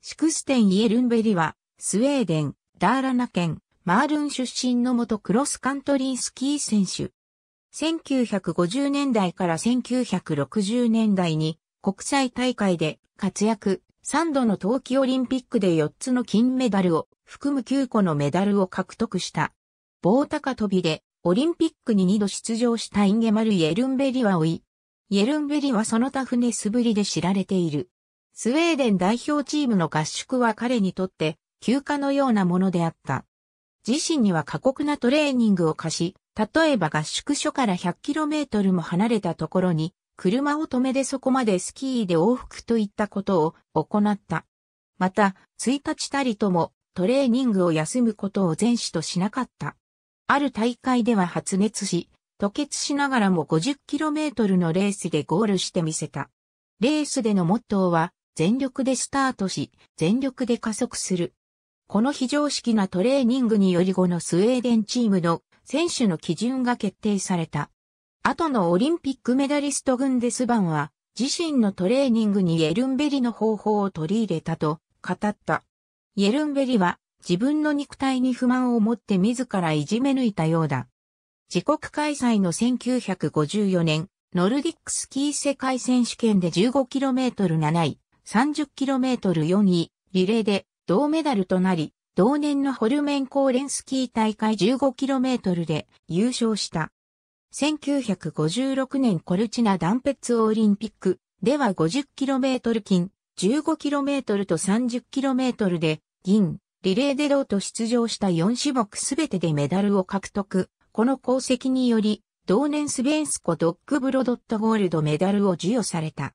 シクステン・イエルンベリは、スウェーデン、ダーラナ県、マールン出身の元クロスカントリースキー選手。1950年代から1960年代に国際大会で活躍、3度の冬季オリンピックで4つの金メダルを含む9個のメダルを獲得した。棒高跳びでオリンピックに2度出場したインゲマル・イエルンベリは追い。イエルンベリはその他船素振りで知られている。スウェーデン代表チームの合宿は彼にとって休暇のようなものであった。自身には過酷なトレーニングを課し、例えば合宿所から 100km も離れたところに、車を止めでそこまでスキーで往復といったことを行った。また、1日たりともトレーニングを休むことを前史としなかった。ある大会では発熱し、吐血しながらも 50km のレースでゴールしてみせた。レースでのモットーは、全力でスタートし、全力で加速する。この非常識なトレーニングにより後のスウェーデンチームの選手の基準が決定された。後のオリンピックメダリスト軍デスバンは、自身のトレーニングにイェルンベリの方法を取り入れたと語った。イェルンベリは自分の肉体に不満を持って自らいじめ抜いたようだ。自国開催の1954年、ノルディックスキー世界選手権で 15km7 位、30km4 位、リレーで銅メダルとなり、同年のホルメンコーレンスキー大会 15km で優勝した。1956年コルチナダンペツオリンピックでは 50km 金、15km と 30km で銀、リレーで銅と出場した4種目すべてでメダルを獲得。この功績により、同年スベンスコ・ドッグブロドットゴールドメダルを授与された。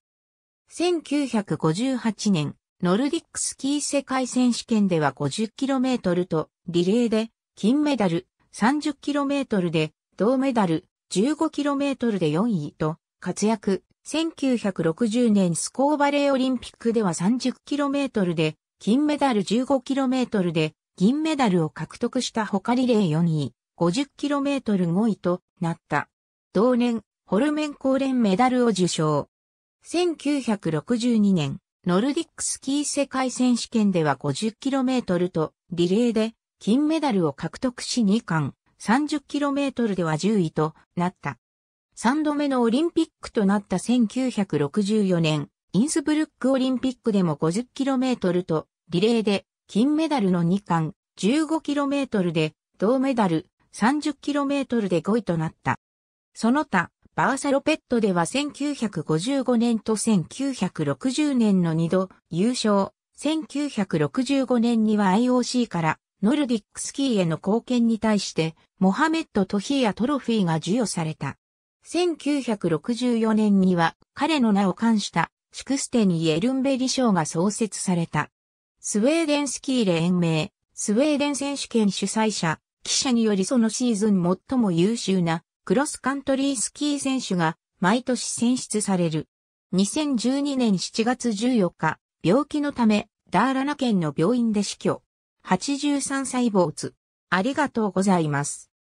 1958年、ノルディックスキー世界選手権では 50km とリレーで金メダル、30km で銅メダル、15km で4位と活躍。1960年スコーバレーオリンピックでは 30km で金メダル 15km で銀メダルを獲得した他リレー4位、50km5 位となった。同年、ホルメンレ連メダルを受賞。1962年、ノルディックスキー世界選手権では 50km とリレーで金メダルを獲得し2冠、30km では10位となった。3度目のオリンピックとなった1964年、インスブルックオリンピックでも 50km とリレーで金メダルの2冠、15km で銅メダル、30km で5位となった。その他、バーサロペットでは1955年と1960年の2度優勝。1965年には IOC からノルディックスキーへの貢献に対してモハメット・トヒーアトロフィーが授与された。1964年には彼の名を冠したシクステニ・エルンベリ賞が創設された。スウェーデンスキー連盟、スウェーデン選手権主催者、記者によりそのシーズン最も優秀なクロスカントリースキー選手が毎年選出される。2012年7月14日、病気のため、ダーラナ県の病院で死去。83歳坊主。ありがとうございます。